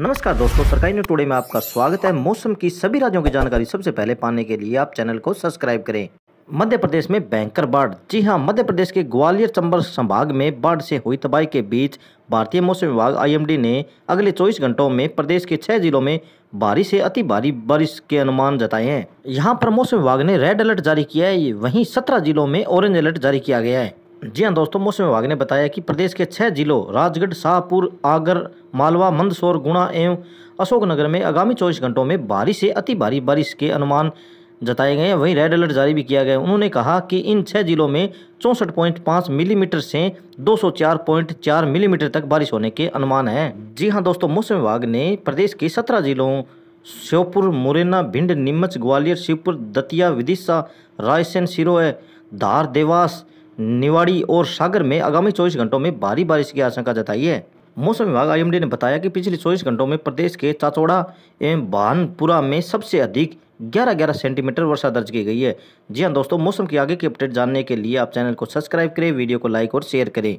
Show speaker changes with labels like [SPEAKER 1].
[SPEAKER 1] नमस्कार दोस्तों सरकारी न्यूज टुडे में आपका स्वागत है मौसम की सभी राज्यों की जानकारी सबसे पहले पाने के लिए आप चैनल को सब्सक्राइब करें मध्य प्रदेश में भयंकर बाढ़ जी हां मध्य प्रदेश के ग्वालियर चंबल संभाग में बाढ़ से हुई तबाही के बीच भारतीय मौसम विभाग आईएमडी ने अगले 24 घंटों में प्रदेश के छह जिलों में भारी से अति भारी बारिश के अनुमान जताए हैं यहाँ पर मौसम विभाग ने रेड अलर्ट जारी किया है वहीं सत्रह जिलों में ऑरेंज अलर्ट जारी किया गया है जी हाँ दोस्तों मौसम विभाग ने बताया कि प्रदेश के छः जिलों राजगढ़ शाहपुर आगर मालवा मंदसौर गुणा एवं अशोकनगर में आगामी चौबीस घंटों में बारिश से अति भारी बारिश के अनुमान जताए गए हैं वहीं रेड अलर्ट जारी भी किया गया उन्होंने कहा कि इन छः जिलों में चौंसठ पॉइंट पाँच मिलीमीटर से 204.4 मिलीमीटर तक बारिश होने के अनुमान हैं जी हाँ दोस्तों मौसम विभाग ने प्रदेश के सत्रह जिलों श्योपुर मुरैना भिंड नीमच ग्वालियर शिवपुर दतिया विदिशा रायसेन सिरोय धार देवास निवाड़ी और सागर में आगामी चौबीस घंटों में भारी बारिश की आशंका जताई है मौसम विभाग आई ने बताया कि पिछले चौबीस घंटों में प्रदेश के चाचौड़ा एवं बहानपुरा में सबसे अधिक ग्यारह ग्यारह सेंटीमीटर वर्षा दर्ज की गई है जी हाँ दोस्तों मौसम की आगे की अपडेट जानने के लिए आप चैनल को सब्सक्राइब करें वीडियो को लाइक और शेयर करें